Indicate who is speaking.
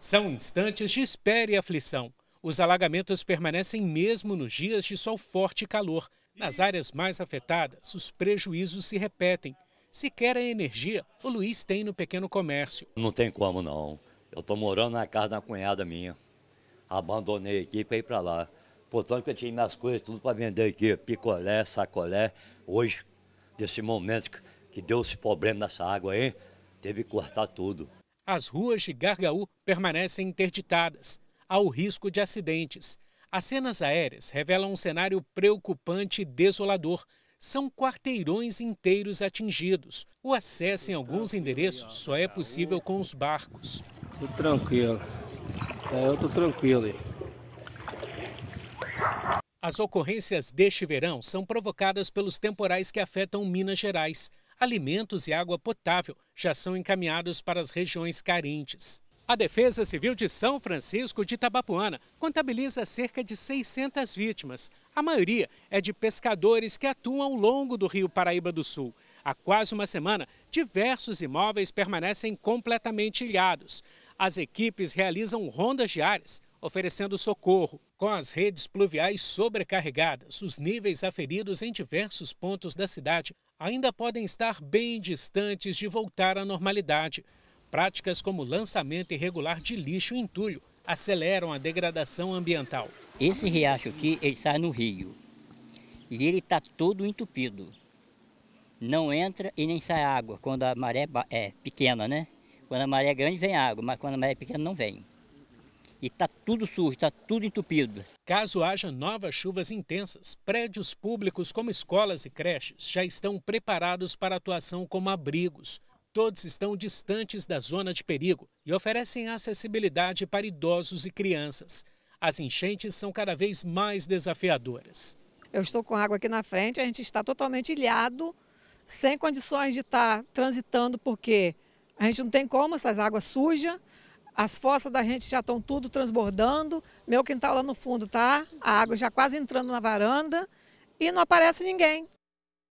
Speaker 1: São instantes de espera e aflição. Os alagamentos permanecem mesmo nos dias de sol forte e calor. Nas áreas mais afetadas, os prejuízos se repetem.
Speaker 2: Sequer a energia o Luiz tem no pequeno comércio. Não tem como não. Eu estou morando na casa da cunhada minha. Abandonei aqui para ir para lá. Portanto, eu tinha minhas coisas tudo para vender aqui, picolé, sacolé. Hoje, desse momento que deu esse problema nessa água aí, teve que cortar tudo.
Speaker 1: As ruas de Gargaú permanecem interditadas, ao risco de acidentes. As cenas aéreas revelam um cenário preocupante e desolador. São quarteirões inteiros atingidos. O acesso em alguns endereços só é possível com os barcos. Tudo tranquilo. É, eu estou tranquilo. Aí. As ocorrências deste verão são provocadas pelos temporais que afetam Minas Gerais alimentos e água potável já são encaminhados para as regiões carentes. A Defesa Civil de São Francisco de Itabapuana contabiliza cerca de 600 vítimas. A maioria é de pescadores que atuam ao longo do Rio Paraíba do Sul. Há quase uma semana, diversos imóveis permanecem completamente ilhados. As equipes realizam rondas diárias oferecendo socorro. Com as redes pluviais sobrecarregadas, os níveis aferidos em diversos pontos da cidade ainda podem estar bem distantes de voltar à normalidade. Práticas como lançamento irregular de lixo e entulho aceleram a degradação ambiental. Esse riacho aqui, ele sai
Speaker 2: no rio e ele está todo entupido. Não entra e nem sai água quando a maré é pequena, né? Quando a maré é grande vem água, mas quando a maré é pequena não vem e está tudo sujo, está tudo entupido. Caso haja novas
Speaker 1: chuvas intensas, prédios públicos como escolas e creches já estão preparados para atuação como abrigos. Todos estão distantes da zona de perigo e oferecem acessibilidade para idosos e crianças. As enchentes são cada vez mais
Speaker 3: desafiadoras. Eu estou com água aqui na frente, a gente está totalmente ilhado, sem condições de estar tá transitando, porque a gente não tem como, essas águas sujas. As fossas da gente já estão tudo transbordando. Meu quintal lá no fundo tá, a água já quase entrando na varanda e não aparece ninguém.